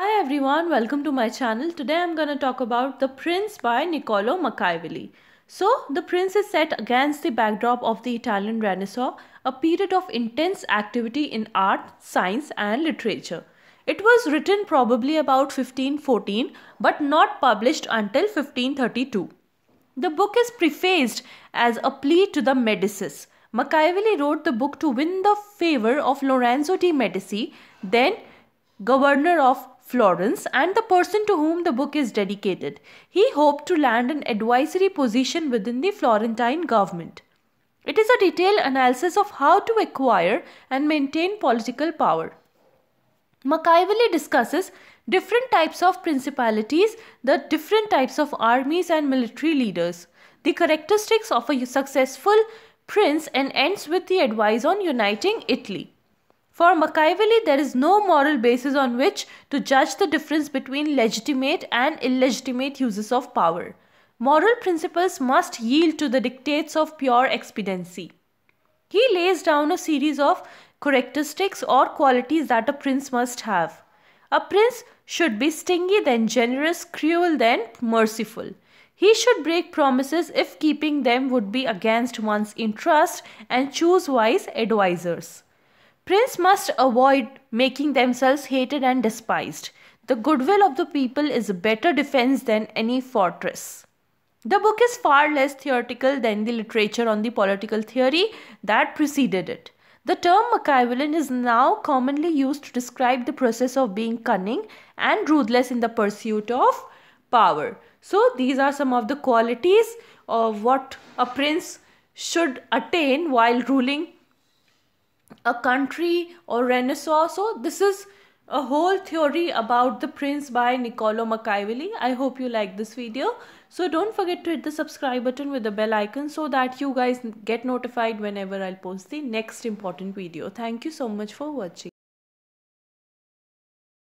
Hi everyone, welcome to my channel. Today I'm going to talk about The Prince by Niccolo Machiavelli. So, The Prince is set against the backdrop of the Italian Renaissance, a period of intense activity in art, science and literature. It was written probably about 1514 but not published until 1532. The book is prefaced as a plea to the Medicis. Machiavelli wrote the book to win the favor of Lorenzo de Medici, then governor of Florence and the person to whom the book is dedicated. He hoped to land an advisory position within the Florentine government. It is a detailed analysis of how to acquire and maintain political power. Machiavelli discusses different types of principalities, the different types of armies and military leaders, the characteristics of a successful prince, and ends with the advice on uniting Italy. For Machiavelli, there is no moral basis on which to judge the difference between legitimate and illegitimate uses of power. Moral principles must yield to the dictates of pure expediency. He lays down a series of characteristics or qualities that a prince must have. A prince should be stingy, then generous, cruel, then merciful. He should break promises if keeping them would be against one's interest and choose wise advisers. Prince must avoid making themselves hated and despised. The goodwill of the people is a better defense than any fortress. The book is far less theoretical than the literature on the political theory that preceded it. The term Machiavellian is now commonly used to describe the process of being cunning and ruthless in the pursuit of power. So, these are some of the qualities of what a prince should attain while ruling a country or renaissance. So this is a whole theory about the prince by Niccolo Machiavelli. I hope you like this video. So don't forget to hit the subscribe button with the bell icon so that you guys get notified whenever I'll post the next important video. Thank you so much for watching.